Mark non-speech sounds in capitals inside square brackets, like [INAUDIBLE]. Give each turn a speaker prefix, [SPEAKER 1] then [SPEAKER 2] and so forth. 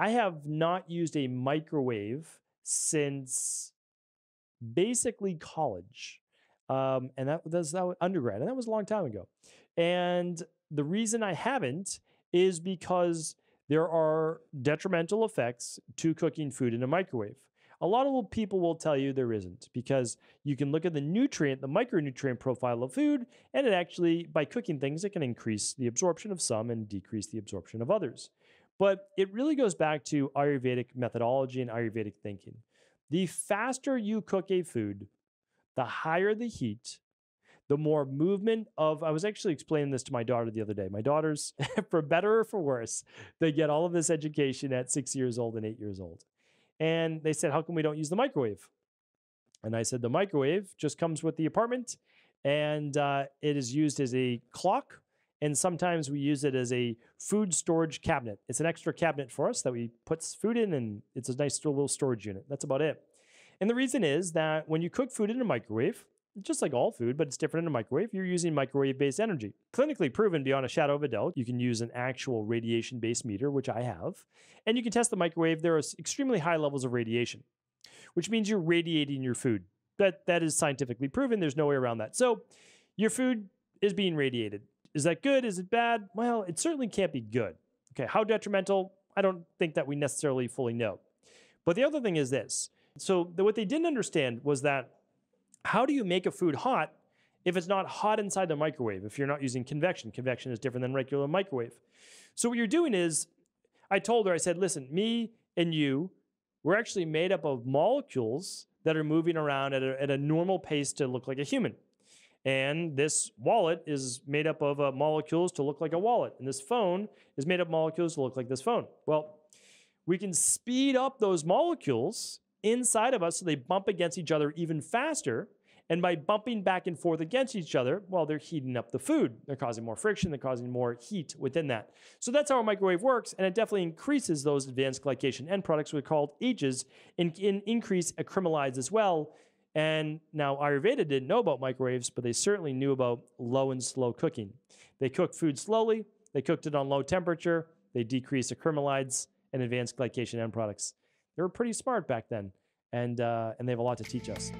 [SPEAKER 1] I have not used a microwave since basically college. Um, and that, that was undergrad, and that was a long time ago. And the reason I haven't is because there are detrimental effects to cooking food in a microwave. A lot of people will tell you there isn't because you can look at the nutrient, the micronutrient profile of food, and it actually, by cooking things, it can increase the absorption of some and decrease the absorption of others. But it really goes back to Ayurvedic methodology and Ayurvedic thinking. The faster you cook a food, the higher the heat, the more movement of. I was actually explaining this to my daughter the other day. My daughters, [LAUGHS] for better or for worse, they get all of this education at six years old and eight years old. And they said, How come we don't use the microwave? And I said, The microwave just comes with the apartment and uh, it is used as a clock and sometimes we use it as a food storage cabinet. It's an extra cabinet for us that we put food in, and it's a nice little storage unit. That's about it. And the reason is that when you cook food in a microwave, just like all food, but it's different in a microwave, you're using microwave based energy. Clinically proven beyond a shadow of a doubt, you can use an actual radiation based meter, which I have, and you can test the microwave. There are extremely high levels of radiation, which means you're radiating your food. That, that is scientifically proven. There's no way around that. So your food is being radiated is that good? Is it bad? Well, it certainly can't be good. Okay, how detrimental? I don't think that we necessarily fully know. But the other thing is this. So the, what they didn't understand was that how do you make a food hot if it's not hot inside the microwave, if you're not using convection. Convection is different than regular microwave. So what you're doing is, I told her, I said, listen, me and you, we're actually made up of molecules that are moving around at a, at a normal pace to look like a human. And this wallet is made up of uh, molecules to look like a wallet. And this phone is made up molecules to look like this phone. Well, we can speed up those molecules inside of us so they bump against each other even faster. And by bumping back and forth against each other, well, they're heating up the food. They're causing more friction, they're causing more heat within that. So that's how a microwave works, and it definitely increases those advanced glycation end products, we're called ages, and, increase acrylamides as well, and now Ayurveda didn't know about microwaves, but they certainly knew about low and slow cooking. They cooked food slowly, they cooked it on low temperature, they decreased acrylamides and advanced glycation end products. They were pretty smart back then, and, uh, and they have a lot to teach us.